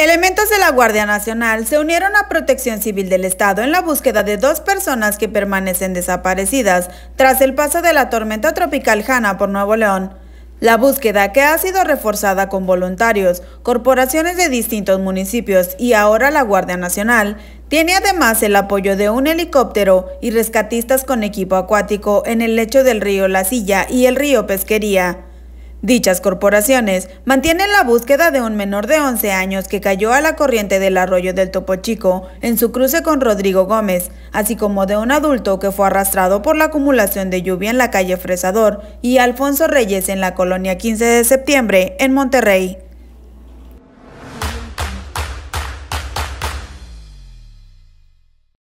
Elementos de la Guardia Nacional se unieron a Protección Civil del Estado en la búsqueda de dos personas que permanecen desaparecidas tras el paso de la tormenta tropical Hanna por Nuevo León. La búsqueda, que ha sido reforzada con voluntarios, corporaciones de distintos municipios y ahora la Guardia Nacional, tiene además el apoyo de un helicóptero y rescatistas con equipo acuático en el lecho del río La Silla y el río Pesquería. Dichas corporaciones mantienen la búsqueda de un menor de 11 años que cayó a la corriente del arroyo del Topo Chico en su cruce con Rodrigo Gómez, así como de un adulto que fue arrastrado por la acumulación de lluvia en la calle Fresador y Alfonso Reyes en la colonia 15 de septiembre en Monterrey.